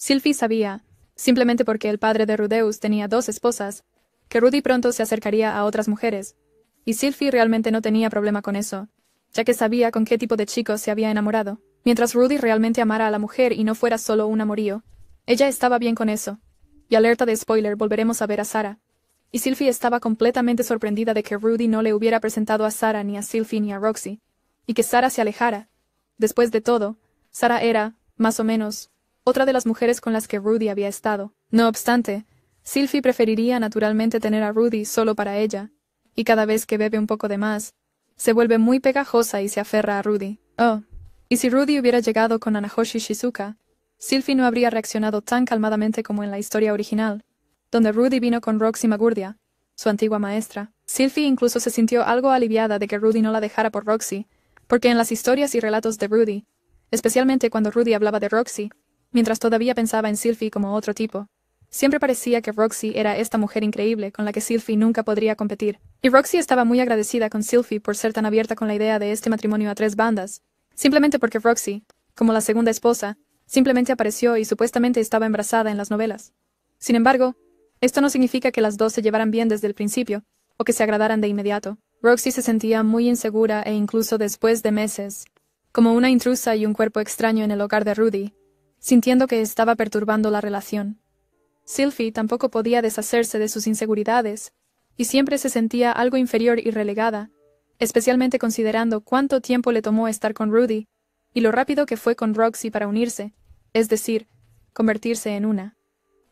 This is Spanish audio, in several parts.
Sylvie sabía, simplemente porque el padre de Rudeus tenía dos esposas, que Rudy pronto se acercaría a otras mujeres, y Sylvie realmente no tenía problema con eso, ya que sabía con qué tipo de chicos se había enamorado. Mientras Rudy realmente amara a la mujer y no fuera solo un amorío, ella estaba bien con eso. Y alerta de spoiler, volveremos a ver a Sara. Y Sylvie estaba completamente sorprendida de que Rudy no le hubiera presentado a Sara ni a Sylvie ni a Roxy, y que Sara se alejara. Después de todo, Sara era, más o menos, otra de las mujeres con las que Rudy había estado. No obstante, Sylvie preferiría naturalmente tener a Rudy solo para ella, y cada vez que bebe un poco de más, se vuelve muy pegajosa y se aferra a Rudy. Oh. Y si Rudy hubiera llegado con Anahoshi Shizuka, Sylvie no habría reaccionado tan calmadamente como en la historia original, donde Rudy vino con Roxy Magurdia, su antigua maestra. Sylvie incluso se sintió algo aliviada de que Rudy no la dejara por Roxy, porque en las historias y relatos de Rudy, especialmente cuando Rudy hablaba de Roxy, Mientras todavía pensaba en Sylphie como otro tipo, siempre parecía que Roxy era esta mujer increíble con la que Sylphie nunca podría competir. Y Roxy estaba muy agradecida con Silphy por ser tan abierta con la idea de este matrimonio a tres bandas, simplemente porque Roxy, como la segunda esposa, simplemente apareció y supuestamente estaba embarazada en las novelas. Sin embargo, esto no significa que las dos se llevaran bien desde el principio, o que se agradaran de inmediato. Roxy se sentía muy insegura e incluso después de meses, como una intrusa y un cuerpo extraño en el hogar de Rudy, sintiendo que estaba perturbando la relación. Sylvie tampoco podía deshacerse de sus inseguridades, y siempre se sentía algo inferior y relegada, especialmente considerando cuánto tiempo le tomó estar con Rudy, y lo rápido que fue con Roxy para unirse, es decir, convertirse en una.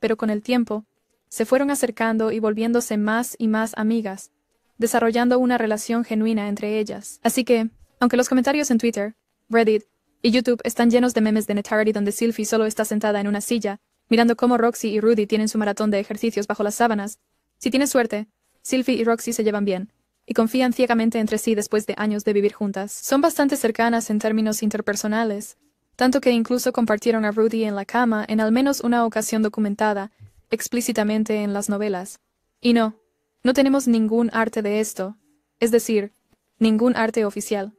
Pero con el tiempo, se fueron acercando y volviéndose más y más amigas, desarrollando una relación genuina entre ellas. Así que, aunque los comentarios en Twitter, Reddit, y YouTube están llenos de memes de Netarity donde Sylvie solo está sentada en una silla, mirando cómo Roxy y Rudy tienen su maratón de ejercicios bajo las sábanas. Si tienes suerte, Sylvie y Roxy se llevan bien, y confían ciegamente entre sí después de años de vivir juntas. Son bastante cercanas en términos interpersonales, tanto que incluso compartieron a Rudy en la cama en al menos una ocasión documentada, explícitamente en las novelas. Y no, no tenemos ningún arte de esto, es decir, ningún arte oficial.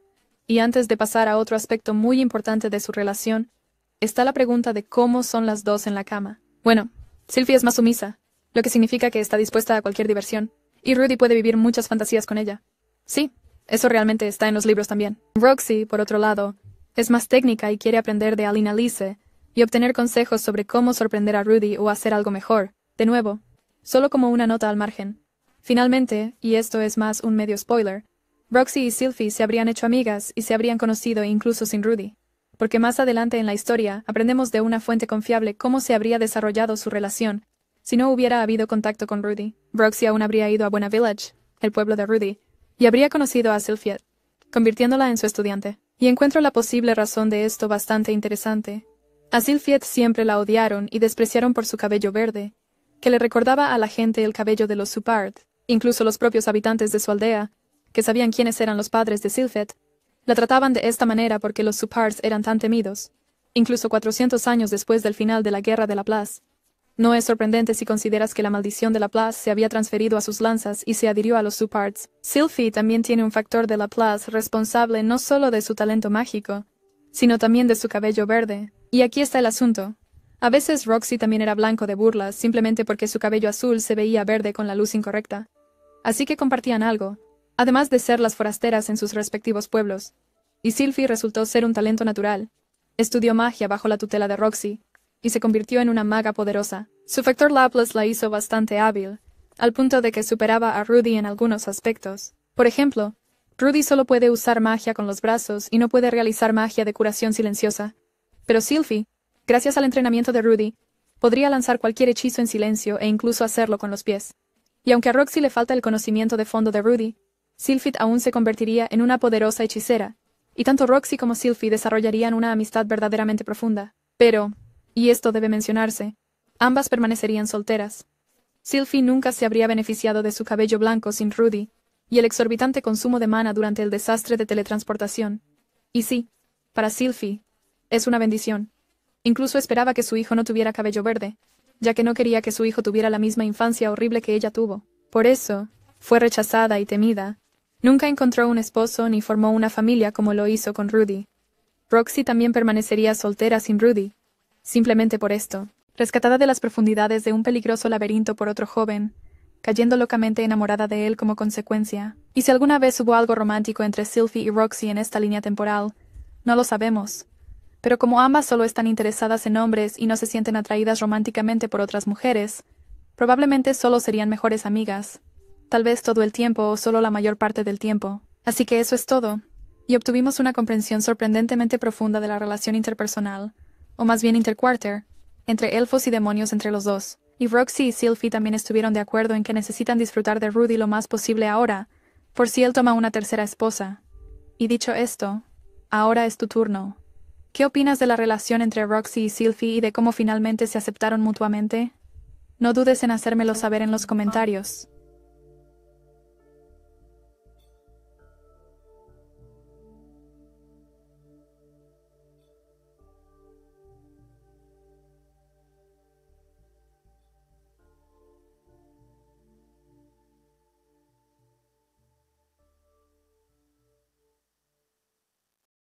Y antes de pasar a otro aspecto muy importante de su relación, está la pregunta de cómo son las dos en la cama. Bueno, Sylvie es más sumisa, lo que significa que está dispuesta a cualquier diversión, y Rudy puede vivir muchas fantasías con ella. Sí, eso realmente está en los libros también. Roxy, por otro lado, es más técnica y quiere aprender de Alina Lise y obtener consejos sobre cómo sorprender a Rudy o hacer algo mejor. De nuevo, solo como una nota al margen. Finalmente, y esto es más un medio spoiler, Roxy y Sylvie se habrían hecho amigas y se habrían conocido incluso sin Rudy, porque más adelante en la historia aprendemos de una fuente confiable cómo se habría desarrollado su relación si no hubiera habido contacto con Rudy. Roxy aún habría ido a Buena Village, el pueblo de Rudy, y habría conocido a Sylvie, convirtiéndola en su estudiante. Y encuentro la posible razón de esto bastante interesante. A Sylvie siempre la odiaron y despreciaron por su cabello verde, que le recordaba a la gente el cabello de los Supard. Incluso los propios habitantes de su aldea que sabían quiénes eran los padres de Silphet, la trataban de esta manera porque los Supars eran tan temidos, incluso 400 años después del final de la Guerra de la No es sorprendente si consideras que la maldición de la se había transferido a sus lanzas y se adhirió a los Suparts. Sylphie también tiene un factor de la responsable no solo de su talento mágico, sino también de su cabello verde. Y aquí está el asunto. A veces Roxy también era blanco de burlas simplemente porque su cabello azul se veía verde con la luz incorrecta. Así que compartían algo, además de ser las forasteras en sus respectivos pueblos. Y Sylphie resultó ser un talento natural. Estudió magia bajo la tutela de Roxy, y se convirtió en una maga poderosa. Su factor Laplace la hizo bastante hábil, al punto de que superaba a Rudy en algunos aspectos. Por ejemplo, Rudy solo puede usar magia con los brazos y no puede realizar magia de curación silenciosa. Pero Sylphie, gracias al entrenamiento de Rudy, podría lanzar cualquier hechizo en silencio e incluso hacerlo con los pies. Y aunque a Roxy le falta el conocimiento de fondo de Rudy, Sylphid aún se convertiría en una poderosa hechicera, y tanto Roxy como Sylphie desarrollarían una amistad verdaderamente profunda. Pero, y esto debe mencionarse, ambas permanecerían solteras. Sylphie nunca se habría beneficiado de su cabello blanco sin Rudy, y el exorbitante consumo de mana durante el desastre de teletransportación. Y sí, para Sylphie, es una bendición. Incluso esperaba que su hijo no tuviera cabello verde, ya que no quería que su hijo tuviera la misma infancia horrible que ella tuvo. Por eso, fue rechazada y temida, Nunca encontró un esposo ni formó una familia como lo hizo con Rudy. Roxy también permanecería soltera sin Rudy, simplemente por esto, rescatada de las profundidades de un peligroso laberinto por otro joven, cayendo locamente enamorada de él como consecuencia. Y si alguna vez hubo algo romántico entre Sylphie y Roxy en esta línea temporal, no lo sabemos. Pero como ambas solo están interesadas en hombres y no se sienten atraídas románticamente por otras mujeres, probablemente solo serían mejores amigas tal vez todo el tiempo o solo la mayor parte del tiempo. Así que eso es todo. Y obtuvimos una comprensión sorprendentemente profunda de la relación interpersonal, o más bien interquarter, entre elfos y demonios entre los dos. Y Roxy y Sylphie también estuvieron de acuerdo en que necesitan disfrutar de Rudy lo más posible ahora, por si él toma una tercera esposa. Y dicho esto, ahora es tu turno. ¿Qué opinas de la relación entre Roxy y Sylphie y de cómo finalmente se aceptaron mutuamente? No dudes en hacérmelo saber en los comentarios.